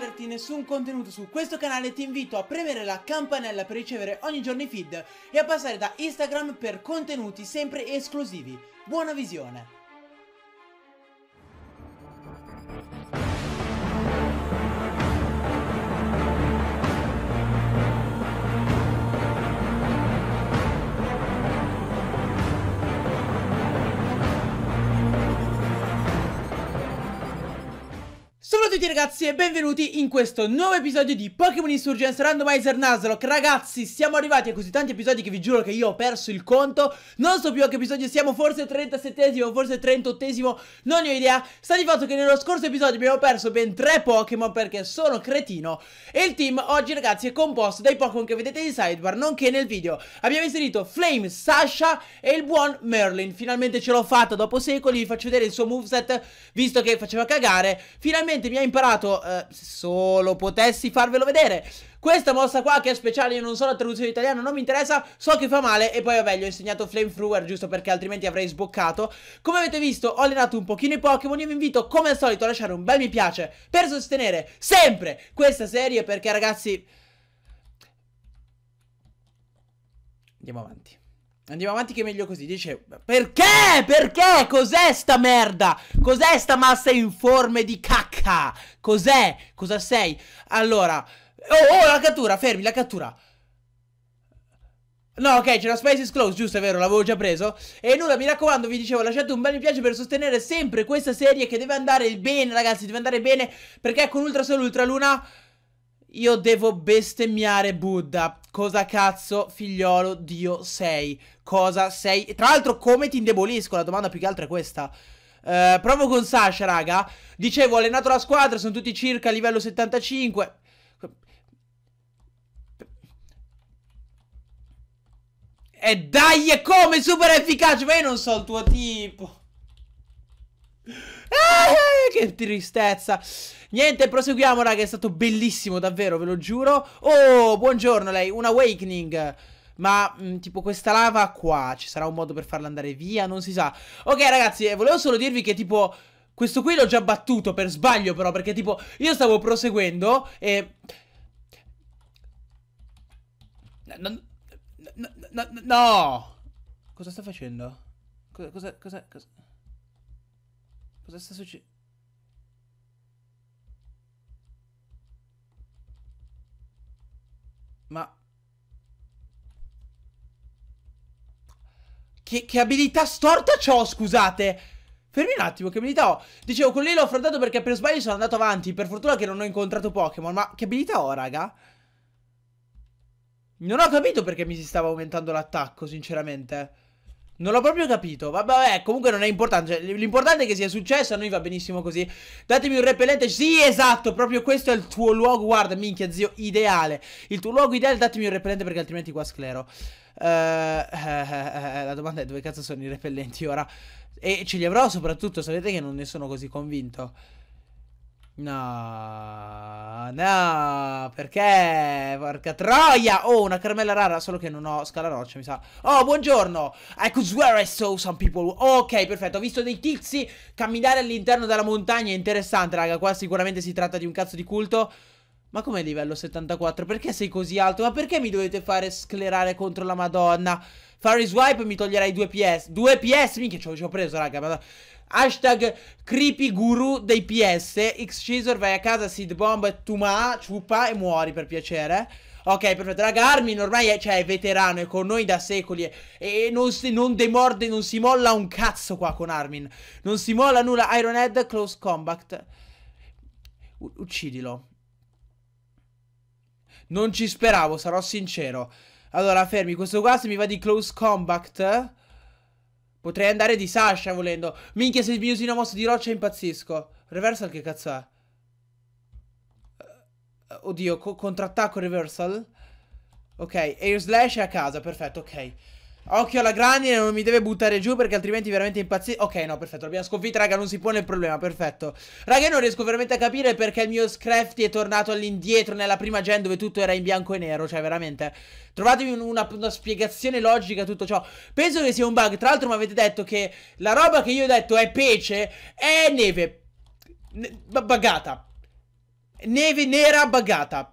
perderti nessun contenuto su questo canale ti invito a premere la campanella per ricevere ogni giorno i feed e a passare da Instagram per contenuti sempre esclusivi. Buona visione! Salve a tutti ragazzi e benvenuti in questo nuovo episodio di Pokémon Insurgence Randomizer Nuzlocke Ragazzi siamo arrivati a così tanti episodi che vi giuro che io ho perso il conto Non so più a che episodio siamo, forse 37esimo, forse 38esimo, non ho idea Sta di fatto che nello scorso episodio abbiamo perso ben 3 Pokémon perché sono cretino E il team oggi ragazzi è composto dai Pokémon che vedete in sidebar nonché nel video Abbiamo inserito Flame, Sasha e il buon Merlin Finalmente ce l'ho fatta dopo secoli, vi faccio vedere il suo moveset visto che faceva cagare Finalmente finalmente mi ha imparato, eh, se solo potessi farvelo vedere. Questa mossa qua che è speciale, io non so la traduzione in italiano, non mi interessa, so che fa male e poi vabbè gli ho insegnato Flamethrower giusto perché altrimenti avrei sboccato. Come avete visto ho allenato un pochino i Pokémon, io vi invito come al solito a lasciare un bel mi piace per sostenere sempre questa serie perché ragazzi... Andiamo avanti. Andiamo avanti che è meglio così. Dice, perché? Perché? Cos'è sta merda? Cos'è sta massa informe di cacca? K. Cos'è? Cosa sei? Allora. Oh, oh, la cattura, fermi, la cattura. No, ok, c'è la Space is Close, giusto, è vero, l'avevo già preso. E nulla, mi raccomando, vi dicevo, lasciate un bel mi piace per sostenere sempre questa serie che deve andare bene, ragazzi, deve andare bene, perché con Ultra Sol, Ultra Luna io devo bestemmiare Buddha. Cosa cazzo, figliolo, Dio sei? Cosa sei? Tra l'altro, come ti indebolisco? La domanda più che altro è questa. Eh, proprio con Sasha, raga. Dicevo, ho allenato la squadra, sono tutti circa a livello 75. E dai, e come super efficace? Ma io non so il tuo tipo. Eh, che tristezza. Niente, proseguiamo, raga. È stato bellissimo, davvero, ve lo giuro. Oh, buongiorno lei. Un awakening. Ma mh, mm, tipo questa lava qua, ci sarà un modo per farla andare via? Non si sa. Ok ragazzi, eh, volevo solo dirvi che tipo... Questo qui l'ho già battuto per sbaglio però, perché tipo io stavo proseguendo e... No, no, no, no. Cosa sta facendo? cosa, cosa, cosa... cosa sta succedendo? Ma... Che, che abilità storta ho, scusate. Fermi un attimo, che abilità ho? Dicevo, con lì l'ho affrontato perché per sbaglio sono andato avanti. Per fortuna che non ho incontrato Pokémon. Ma che abilità ho, raga? Non ho capito perché mi si stava aumentando l'attacco, sinceramente. Non l'ho proprio capito. Vabbè, comunque non è importante. Cioè, l'importante è che sia successo. A noi va benissimo così. Datemi un repellente. Sì, esatto. Proprio questo è il tuo luogo. Guarda, minchia, zio, ideale. Il tuo luogo ideale, datemi un repellente perché altrimenti qua sclero. Ehm... uh, domanda è dove cazzo sono i repellenti ora? E ce li avrò soprattutto, sapete che non ne sono così convinto. No, no, perché? Porca troia! Oh, una caramella rara, solo che non ho scala roccia, mi sa. Oh, buongiorno! I could ecco, swear I saw some people. Ok, perfetto, ho visto dei tizi camminare all'interno della montagna, interessante, raga, qua sicuramente si tratta di un cazzo di culto. Ma com'è livello 74? Perché sei così alto? Ma perché mi dovete fare sclerare contro la madonna? Fare swipe mi toglierai 2 PS 2 PS? Minchia ci ho, preso raga madonna. Hashtag creepy guru dei PS X-Scissor vai a casa Seed Bomb Tuma Ciupa e muori per piacere Ok, perfetto, raga, Armin ormai è, cioè, è veterano, è con noi da secoli e, e non, si, non demorde, non si molla un cazzo qua con Armin. Non si molla nulla, Iron Head, Close Combat. U uccidilo. Non ci speravo, sarò sincero. Allora, fermi, questo qua se mi va di close combat... Potrei andare di Sasha volendo. Minchia, se mi usi una mossa di roccia impazzisco. Reversal che cazzo è? Eh, oddio, co contrattacco reversal. Ok, air slash è a casa, perfetto, ok. Occhio alla grandine, non mi deve buttare giù perché altrimenti veramente impazzi... Ok, no, perfetto, l'abbiamo sconfitta, raga, non si pone il problema, perfetto. Raga, io non riesco veramente a capire perché il mio Scrafty è tornato all'indietro nella prima gen dove tutto era in bianco e nero, cioè veramente. Trovatemi una, una spiegazione logica a tutto ciò. Penso che sia un bug, tra l'altro mi avete detto che la roba che io ho detto è pece, è neve. Ne buggata. Neve nera buggata.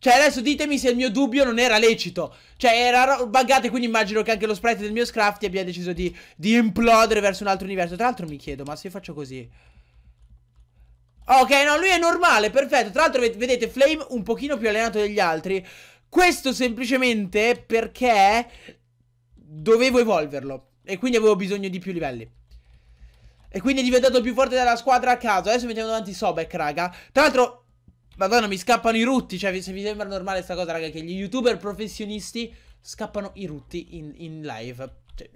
Cioè adesso ditemi se il mio dubbio non era lecito Cioè era buggato quindi immagino che anche lo sprite del mio Scrafty abbia deciso di, di implodere verso un altro universo Tra l'altro mi chiedo ma se io faccio così Ok no lui è normale perfetto Tra l'altro vedete Flame un pochino più allenato degli altri Questo semplicemente perché dovevo evolverlo E quindi avevo bisogno di più livelli e quindi è diventato più forte della squadra a caso. Adesso mettiamo davanti Sobek, raga. Tra l'altro, Madonna, mi scappano i rutti. Cioè, se vi sembra normale sta cosa, raga, che gli youtuber professionisti scappano i rutti in, in live. Cioè,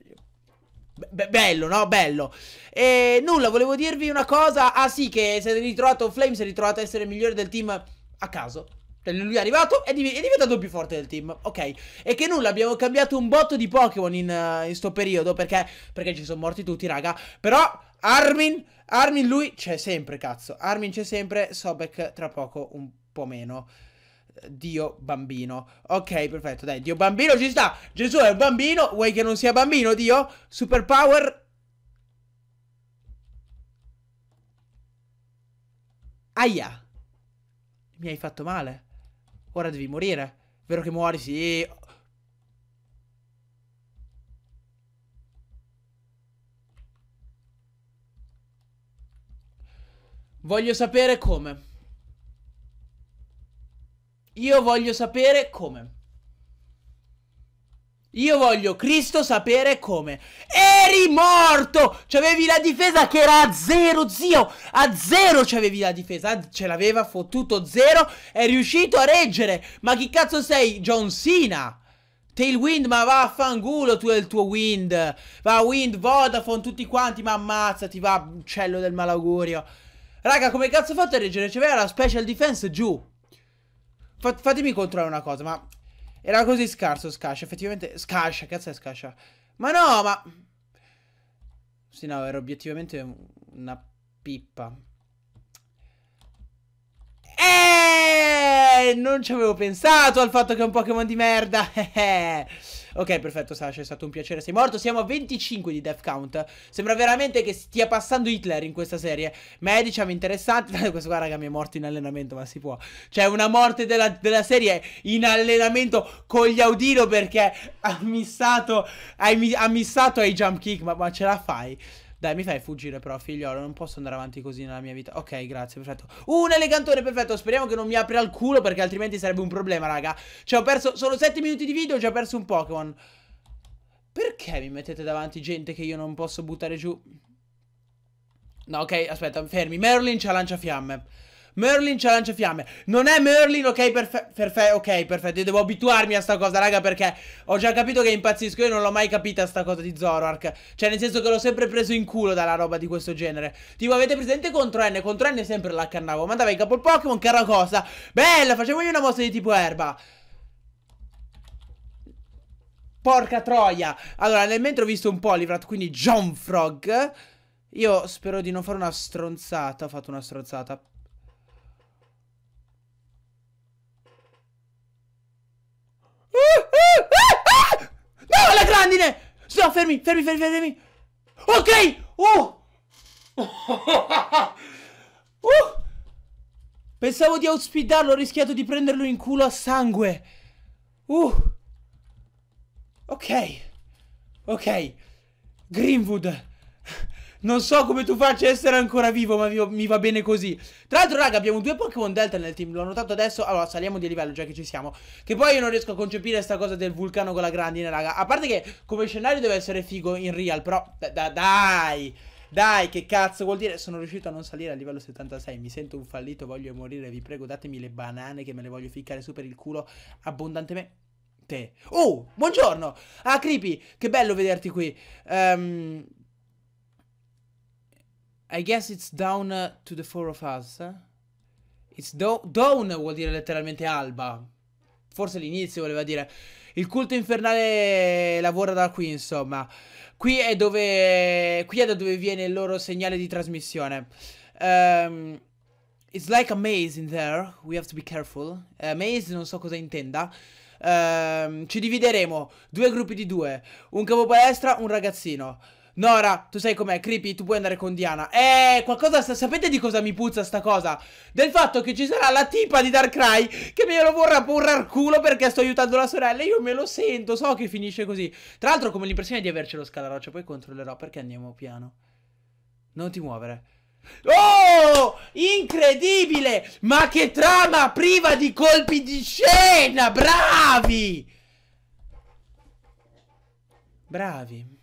Be bello, no? Bello. E nulla, volevo dirvi una cosa. Ah sì, che si è ritrovato Flame, si è ritrovato a essere il migliore del team a caso. Cioè, lui è arrivato e div è diventato più forte del team, ok. E che nulla, abbiamo cambiato un botto di Pokémon in, uh, in sto periodo, perché, perché ci sono morti tutti, raga. Però Armin, Armin lui c'è sempre, cazzo. Armin c'è sempre, Sobek tra poco un po' meno. Dio bambino. Ok, perfetto, dai, Dio bambino ci sta. Gesù è un bambino, vuoi che non sia bambino, Dio? Superpower. Aia. Mi hai fatto male. Ora devi morire. Vero che muori, sì. Voglio sapere come. Io voglio sapere come. Io voglio Cristo sapere come. Eri morto! C'avevi la difesa che era a zero, zio! A zero c'avevi la difesa. Ce l'aveva fottuto zero. È riuscito a reggere. Ma chi cazzo sei? John Cena! Tailwind, ma va a fangulo tu e il tuo Wind. Va Wind, Vodafone, tutti quanti, ma ammazzati, va, uccello del malaugurio. Raga, come cazzo fate a reggere? C'è cioè, la special defense giù. Fa fatemi controllare una cosa, ma... Era così scarso Scascia, effettivamente... Scascia, cazzo è Scascia? Ma no, ma... Sì, no, era obiettivamente una pippa. Eeeh, non ci avevo pensato al fatto che è un Pokémon di merda. Eh, eh. Ok, perfetto, Sasha, è stato un piacere. Sei morto. Siamo a 25 di death count. Sembra veramente che stia passando Hitler in questa serie. Ma è, diciamo, interessante. Questo qua, raga, mi è morto in allenamento, ma si può. Cioè, una morte della, della serie in allenamento con gli Audino perché ha missato, ha missato ai jump kick. Ma, ma ce la fai? Dai, mi fai fuggire però, figliolo. Non posso andare avanti così nella mia vita. Ok, grazie, perfetto. Uh, un elegantone, perfetto. Speriamo che non mi apri al culo perché altrimenti sarebbe un problema, raga. Cioè, ho perso solo 7 minuti di video e ho già perso un Pokémon. Perché mi mettete davanti gente che io non posso buttare giù? No, ok, aspetta, fermi. Merlin c'ha lanciafiamme. Merlin c'è lanciafiamme. Non è Merlin, ok, perfetto. ok, perfetto. Io devo abituarmi a sta cosa, raga, perché ho già capito che impazzisco. Io non l'ho mai capita sta cosa di Zoroark. Cioè, nel senso che l'ho sempre preso in culo dalla roba di questo genere. Tipo, avete presente contro N? Contro N è sempre la cannavo. Mandava in capo il Pokémon, che era cosa Bella, facciamogli una mossa di tipo erba. Porca troia. Allora, nel mentre ho visto un Polivrat, quindi John Frog. Io spero di non fare una stronzata. Ho fatto una stronzata. ah, ah, No, la grandine! No, fermi, fermi, fermi, fermi. Ok! Oh! Uh! Pensavo di outspidarlo, ho rischiato di prenderlo in culo a sangue. Uh! Ok. Ok. Greenwood. Non so come tu faccia essere ancora vivo, ma vi, mi va bene così. Tra l'altro, raga, abbiamo due Pokémon Delta nel team. L'ho notato adesso. Allora, saliamo di livello, già che ci siamo. Che poi io non riesco a concepire sta cosa del vulcano con la grandine, raga. A parte che come scenario deve essere figo in real, però... Da, da, dai! Dai, che cazzo vuol dire? Sono riuscito a non salire a livello 76. Mi sento un fallito, voglio morire. Vi prego, datemi le banane che me le voglio ficcare su per il culo abbondantemente. Oh, buongiorno! Ah, Creepy, che bello vederti qui. Ehm... Um... I guess it's down uh, to the four of us. Eh? It's do down vuol dire letteralmente alba. Forse l'inizio voleva dire. Il culto infernale lavora da qui, insomma. Qui è dove. Qui è da dove viene il loro segnale di trasmissione. Um, it's like a maze in there. We have to be careful. Uh, maze non so cosa intenda. Um, ci divideremo. Due gruppi di due. Un capo palestra, un ragazzino. Nora, tu sai com'è, Creepy, tu puoi andare con Diana. Eh, qualcosa, sta, sapete di cosa mi puzza sta cosa? Del fatto che ci sarà la tipa di Darkrai che me lo vorrà porre al culo perché sto aiutando la sorella. Io me lo sento, so che finisce così. Tra l'altro come l'impressione di avercelo scalaroccia, cioè poi controllerò perché andiamo piano. Non ti muovere. Oh! Incredibile! Ma che trama priva di colpi di scena! Bravi! Bravi.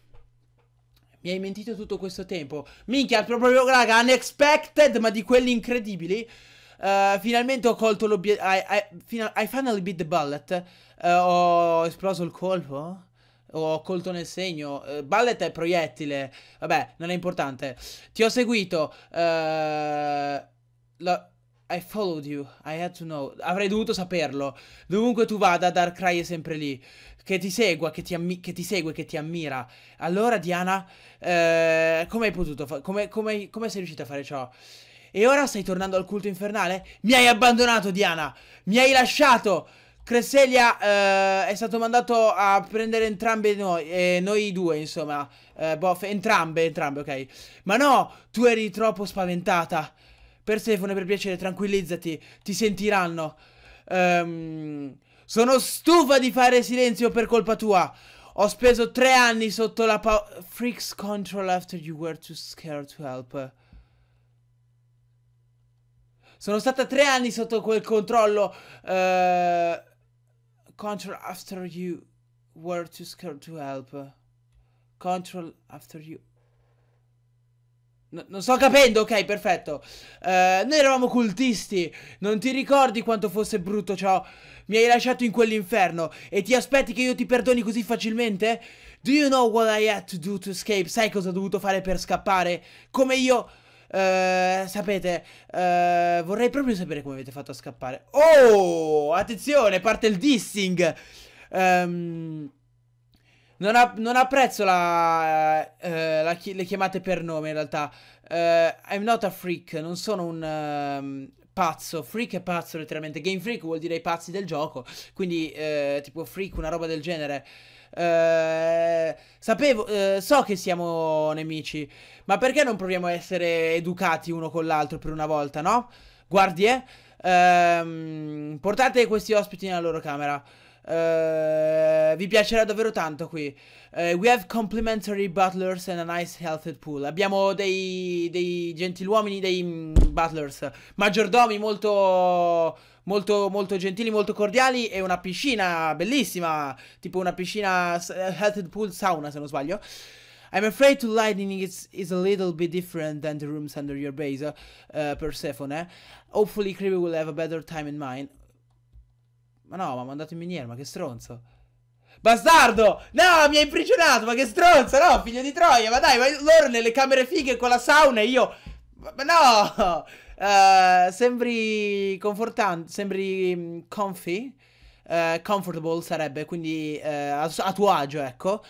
Mi hai mentito tutto questo tempo. Minchia, proprio, raga, unexpected, ma di quelli incredibili. Uh, finalmente ho colto l'obiettivo. I, I, I, finally beat the bullet. Uh, ho esploso il colpo. Ho colto nel segno. Uh, bullet è proiettile. Vabbè, non è importante. Ti ho seguito. La i followed you, I had to know. Avrei dovuto saperlo. Dovunque tu vada, Darkrai è sempre lì. Che ti segua, che ti, che ti segue, che ti ammira. Allora, Diana, eh, come hai potuto? Come, come, come sei riuscita a fare ciò? E ora stai tornando al culto infernale? Mi hai abbandonato, Diana! Mi hai lasciato! Cresselia eh, è stato mandato a prendere entrambe noi, eh, noi due, insomma. Eh, bof, entrambe, entrambe, ok. Ma no, tu eri troppo spaventata. Persefone, per piacere, tranquillizzati, ti sentiranno. Um, sono stufa di fare silenzio per colpa tua. Ho speso tre anni sotto la pa- Freaks control after you were too scared to help. Sono stata tre anni sotto quel controllo. Uh, control after you were too scared to help. Control after you No, non sto capendo, ok, perfetto. Uh, noi eravamo cultisti. Non ti ricordi quanto fosse brutto ciò? Mi hai lasciato in quell'inferno e ti aspetti che io ti perdoni così facilmente? Do you know what I had to do to escape? Sai cosa ho dovuto fare per scappare? Come io... Uh, sapete, uh, vorrei proprio sapere come avete fatto a scappare. Oh, attenzione, parte il dissing. Ehm... Um, non, app non apprezzo la, eh, eh, la chi le chiamate per nome in realtà. Uh, I'm not a freak, non sono un uh, pazzo. Freak è pazzo letteralmente. Game freak vuol dire i pazzi del gioco. Quindi uh, tipo freak, una roba del genere. Uh, sapevo, uh, so che siamo nemici, ma perché non proviamo a essere educati uno con l'altro per una volta, no? Guardie, uh, portate questi ospiti nella loro camera. Eh, vi piacerà davvero tanto qui. Uh, we have complimentary butlers and a nice healthy pool. Abbiamo dei, dei gentiluomini, dei mm, butlers, maggiordomi molto, molto, molto gentili, molto cordiali e una piscina bellissima, tipo una piscina uh, healthy pool sauna se non sbaglio. I'm afraid to lightning is, is a little bit different than the rooms under your base, uh, eh, Persephone. Hopefully Creepy will have a better time in mind. Ma no, mi ha mandato in miniera, ma che stronzo. Bastardo! No, mi hai imprigionato, ma che stronzo, no, figlio di troia. Ma dai, ma loro nelle camere fighe con la sauna e io... Ma no! Uh, sembri confortante, sembri mm, comfy. Uh, comfortable sarebbe, quindi uh, a, a, tuo agio, ecco.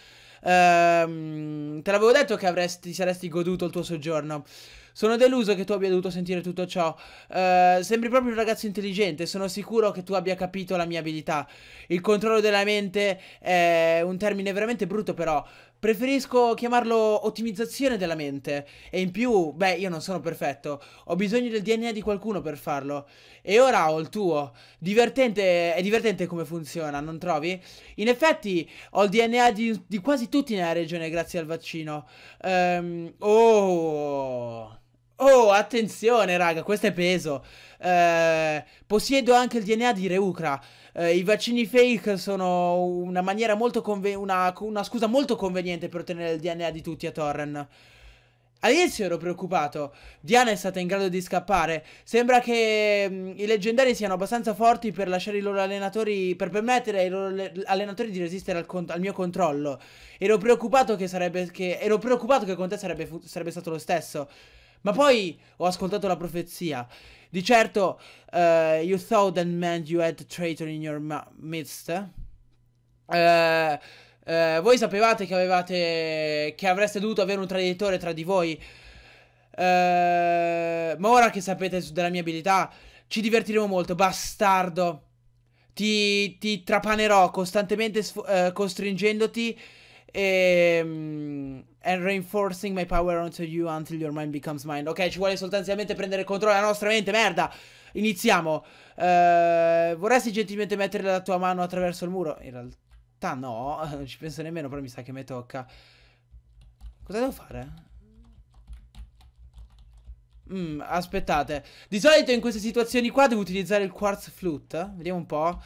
Ehm, te l'avevo detto che avresti, saresti goduto il tuo soggiorno. Sono deluso che tu abbia dovuto sentire tutto ciò. Uh, sembri proprio un ragazzo intelligente, sono sicuro che tu abbia capito la mia abilità. Il controllo della mente è un termine veramente brutto, però Preferisco chiamarlo ottimizzazione della mente. E in più, beh, io non sono perfetto. Ho bisogno del DNA di qualcuno per farlo. E ora ho il tuo. Divertente, è divertente come funziona, non trovi? In effetti, ho il DNA di, di quasi tutti nella regione grazie al vaccino. Um, oh. Oh, attenzione, raga, questo è peso. Eh, possiedo anche il DNA di Reucra eh, i vaccini fake sono una maniera molto conve- una, una scusa molto conveniente per ottenere il DNA di tutti a Torren. All'inizio ero preoccupato, Diana è stata in grado di scappare, sembra che mh, mm, i leggendari siano abbastanza forti per lasciare i loro allenatori, per permettere ai loro le- allenatori di resistere al, cont- al, mio controllo. Ero preoccupato che sarebbe, che, ero preoccupato che con te sarebbe, fu- sarebbe stato lo stesso. Ma poi ho ascoltato la profezia di certo, uh, you thought that meant you had traitor in your midst. Uh, uh, voi sapevate che avevate. che avreste dovuto avere un traditore tra di voi. ma ora che sapete della mia abilità, ci divertiremo molto, bastardo. Ti, ti trapanerò costantemente costringendoti e, ehm, and reinforcing my power onto you until your mind becomes mine. Ok, ci vuole sostanzialmente prendere controllo della nostra mente, merda. Iniziamo. Uh, vorresti gentilmente mettere la tua mano attraverso il muro? In realtà no, non ci penso nemmeno, però mi sa che mi tocca. Cosa devo fare? Mm, aspettate. Di solito in queste situazioni qua devo utilizzare il quartz flute. Vediamo un po'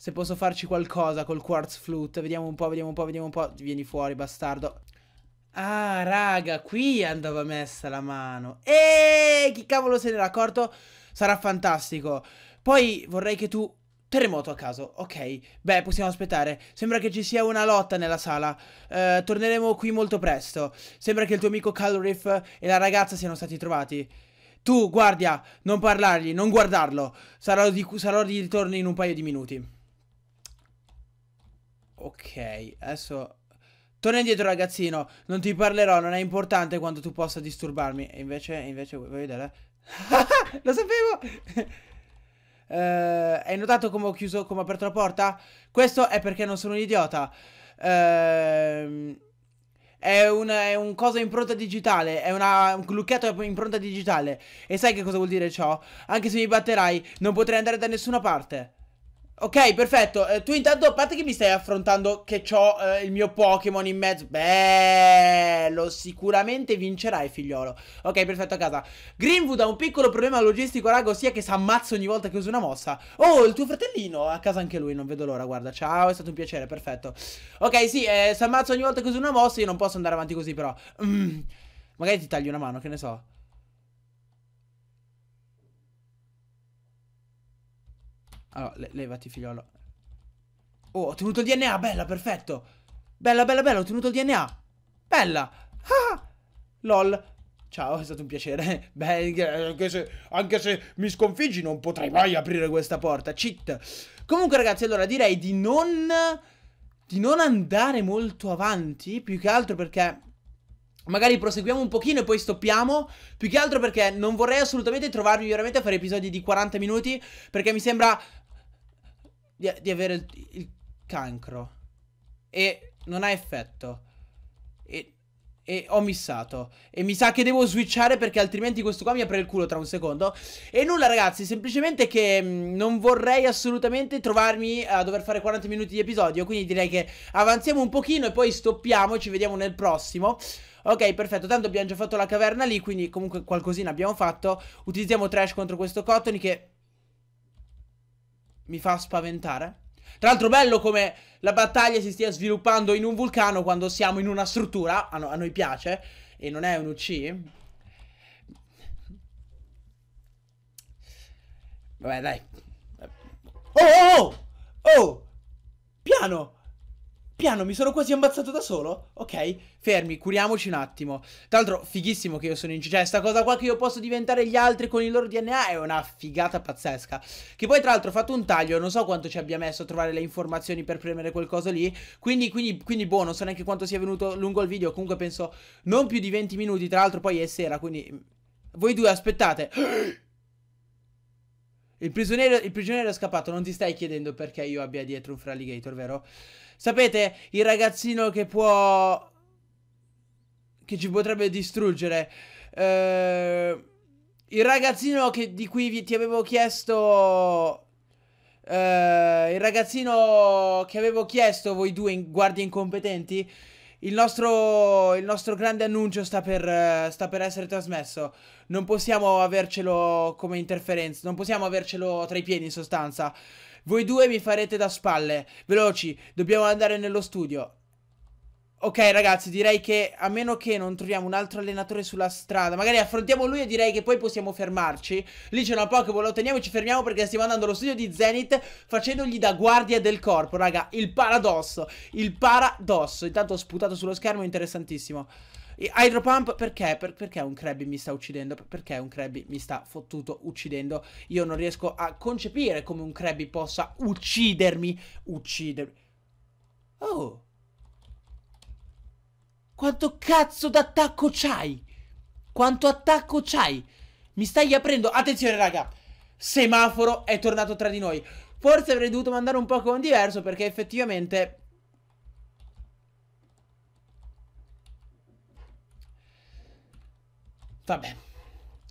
se posso farci qualcosa col quartz flute. Vediamo un po', vediamo un po', vediamo un po'. Vieni fuori, bastardo. Ah, raga, qui andava messa la mano. Eeeh, chi cavolo se n'era accorto? Sarà fantastico. Poi vorrei che tu... Terremoto a caso, ok. Beh, possiamo aspettare. Sembra che ci sia una lotta nella sala. Eh, torneremo qui molto presto. Sembra che il tuo amico Calorif e la ragazza siano stati trovati. Tu, guardia, non parlargli, non guardarlo. Sarò di, sarò di ritorno in un paio di minuti. Ok, adesso... Torna indietro ragazzino, non ti parlerò, non è importante quanto tu possa disturbarmi. E invece, invece, vuoi vedere? Lo sapevo! uh, hai notato come ho chiuso, come ho aperto la porta? Questo è perché non sono un idiota. Ehm... Uh, è un, è un cosa impronta digitale, è una, un lucchetto impronta digitale. E sai che cosa vuol dire ciò? Anche se mi batterai, non potrei andare da nessuna parte. Ok, perfetto. Eh, tu intanto, a parte che mi stai affrontando che ho eh, il mio Pokémon in mezzo. Bello, sicuramente vincerai, figliolo. Ok, perfetto, a casa. Greenwood ha un piccolo problema logistico, raga, ossia che si ammazza ogni volta che usa una mossa. Oh, il tuo fratellino, a casa anche lui, non vedo l'ora, guarda. Ciao, è stato un piacere, perfetto. Ok, sì, eh, si ammazza ogni volta che usa una mossa, io non posso andare avanti così, però. Mm. Magari ti taglio una mano, che ne so. Allora, le levati figliolo. Oh, ho ottenuto il DNA, bella, perfetto. Bella, bella, bella, ho ottenuto il DNA. Bella. Ah, ah! Lol. Ciao, è stato un piacere. Beh, anche se, anche se, mi sconfiggi non potrei mai aprire questa porta. Cheat. Comunque, ragazzi, allora direi di non... Di non andare molto avanti, più che altro perché... Magari proseguiamo un pochino e poi stoppiamo. Più che altro perché non vorrei assolutamente trovarmi veramente a fare episodi di 40 minuti. Perché mi sembra di, di avere il, il, cancro. E non ha effetto. E, e ho missato. E mi sa che devo switchare perché altrimenti questo qua mi apre il culo tra un secondo. E nulla ragazzi, semplicemente che mm, non vorrei assolutamente trovarmi a dover fare 40 minuti di episodio. Quindi direi che avanziamo un pochino e poi stoppiamo e ci vediamo nel prossimo. Ok, perfetto, tanto abbiamo già fatto la caverna lì, quindi comunque qualcosina abbiamo fatto. Utilizziamo Trash contro questo Cottony che mi fa spaventare. Tra l'altro bello come la battaglia si stia sviluppando in un vulcano quando siamo in una struttura, a, no, a noi piace, e non è un UC. Vabbè dai. Oh oh oh! Oh! Piano! Piano, mi sono quasi ammazzato da solo. Ok, fermi, curiamoci un attimo. Tra l'altro, fighissimo che io sono in... Cioè, sta cosa qua che io posso diventare gli altri con il loro DNA è una figata pazzesca. Che poi, tra l'altro, ho fatto un taglio. Non so quanto ci abbia messo a trovare le informazioni per premere quel coso lì. Quindi, quindi, quindi, boh, non so neanche quanto sia venuto lungo il video. Comunque, penso non più di 20 minuti. Tra l'altro, poi è sera, quindi... Mm, voi due aspettate... Il prigioniero, il prigioniero, è scappato, non ti stai chiedendo perché io abbia dietro un Fralligator, vero? Sapete, il ragazzino che può... Che ci potrebbe distruggere. Eh, il ragazzino che, di cui vi, ti avevo chiesto... Eh, il ragazzino che avevo chiesto voi due in guardie incompetenti il nostro, il nostro grande annuncio sta per, sta per essere trasmesso. Non possiamo avercelo come interferenza. Non possiamo avercelo tra i piedi, in sostanza. Voi due mi farete da spalle. Veloci, dobbiamo andare nello studio. Ok ragazzi direi che a meno che non troviamo un altro allenatore sulla strada Magari affrontiamo lui e direi che poi possiamo fermarci Lì c'è una Pokéball, lo teniamo e ci fermiamo perché stiamo andando allo studio di Zenith Facendogli da guardia del corpo raga Il paradosso, il paradosso Intanto ho sputato sullo schermo, interessantissimo Hydro Pump perché? Per, perché un Krabby mi sta uccidendo? Perché un Krabby mi sta fottuto uccidendo? Io non riesco a concepire come un Krabby possa uccidermi Uccidermi Oh quanto cazzo d'attacco c'hai? Quanto attacco c'hai? Mi stai aprendo... Attenzione, raga! Semaforo è tornato tra di noi. Forse avrei dovuto mandare un Pokémon diverso perché effettivamente... Vabbè.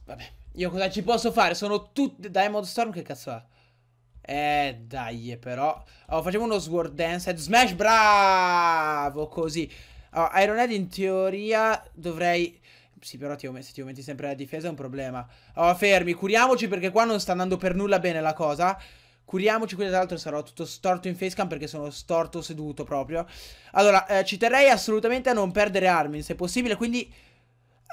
Vabbè. Io cosa ci posso fare? Sono tutti... Diamond Storm che cazzo ha? Eh, dai, però... Oh, facciamo uno Sword Dance. Smash, bravo, così. Allora, Ironhead in teoria dovrei... Sì, però ti se ti aumenti sempre la difesa è un problema. Oh, fermi, curiamoci perché qua non sta andando per nulla bene la cosa. Curiamoci, qui tra l'altro sarò tutto storto in facecam perché sono storto seduto proprio. Allora, eh, ci terrei assolutamente a non perdere Armin, se possibile, quindi...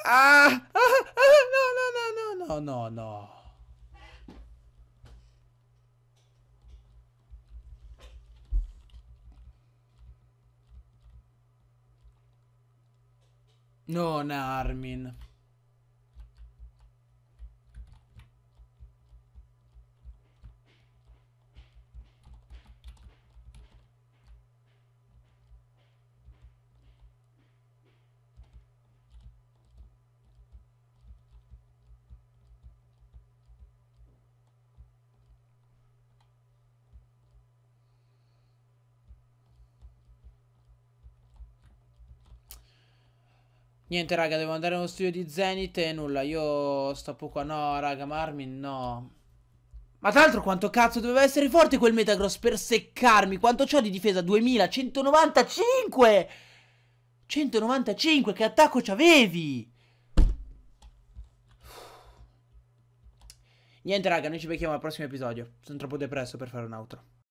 Ah! ah, ah, ah no, no, no, no, no, no, no. Non Armin. Niente raga, devo andare nello studio di Zenith e nulla, io sto poco a no raga, Marmin no. Ma tra l'altro quanto cazzo doveva essere forte quel Metagross per seccarmi, quanto c'ho di difesa? 2195! 195, che attacco c'avevi? Niente raga, noi ci becchiamo al prossimo episodio, sono troppo depresso per fare un altro.